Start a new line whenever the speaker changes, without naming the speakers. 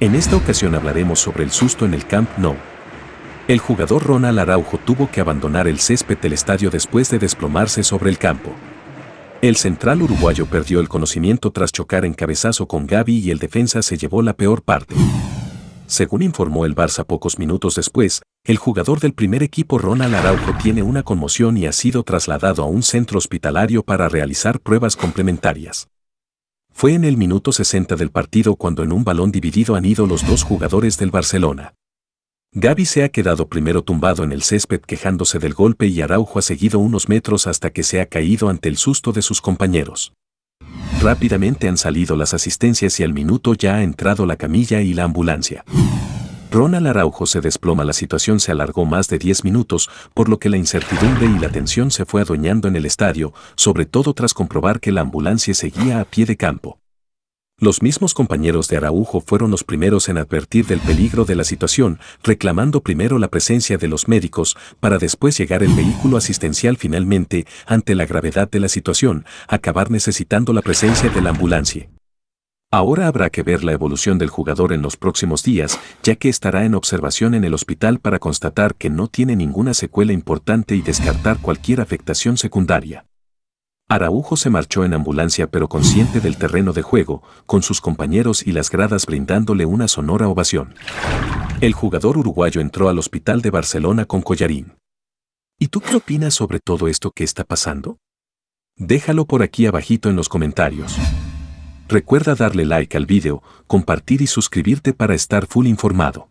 En esta ocasión hablaremos sobre el susto en el Camp Nou. El jugador Ronald Araujo tuvo que abandonar el césped del estadio después de desplomarse sobre el campo. El central uruguayo perdió el conocimiento tras chocar en cabezazo con Gaby y el defensa se llevó la peor parte. Según informó el Barça pocos minutos después, el jugador del primer equipo Ronald Araujo tiene una conmoción y ha sido trasladado a un centro hospitalario para realizar pruebas complementarias. Fue en el minuto 60 del partido cuando en un balón dividido han ido los dos jugadores del Barcelona. Gaby se ha quedado primero tumbado en el césped quejándose del golpe y Araujo ha seguido unos metros hasta que se ha caído ante el susto de sus compañeros. Rápidamente han salido las asistencias y al minuto ya ha entrado la camilla y la ambulancia. Ronald Araujo se desploma. La situación se alargó más de 10 minutos, por lo que la incertidumbre y la tensión se fue adueñando en el estadio, sobre todo tras comprobar que la ambulancia seguía a pie de campo. Los mismos compañeros de Araujo fueron los primeros en advertir del peligro de la situación, reclamando primero la presencia de los médicos, para después llegar el vehículo asistencial finalmente, ante la gravedad de la situación, acabar necesitando la presencia de la ambulancia. Ahora habrá que ver la evolución del jugador en los próximos días, ya que estará en observación en el hospital para constatar que no tiene ninguna secuela importante y descartar cualquier afectación secundaria. Araujo se marchó en ambulancia pero consciente del terreno de juego, con sus compañeros y las gradas brindándole una sonora ovación. El jugador uruguayo entró al hospital de Barcelona con collarín. ¿Y tú qué opinas sobre todo esto que está pasando? Déjalo por aquí abajito en los comentarios. Recuerda darle like al video, compartir y suscribirte para estar full informado.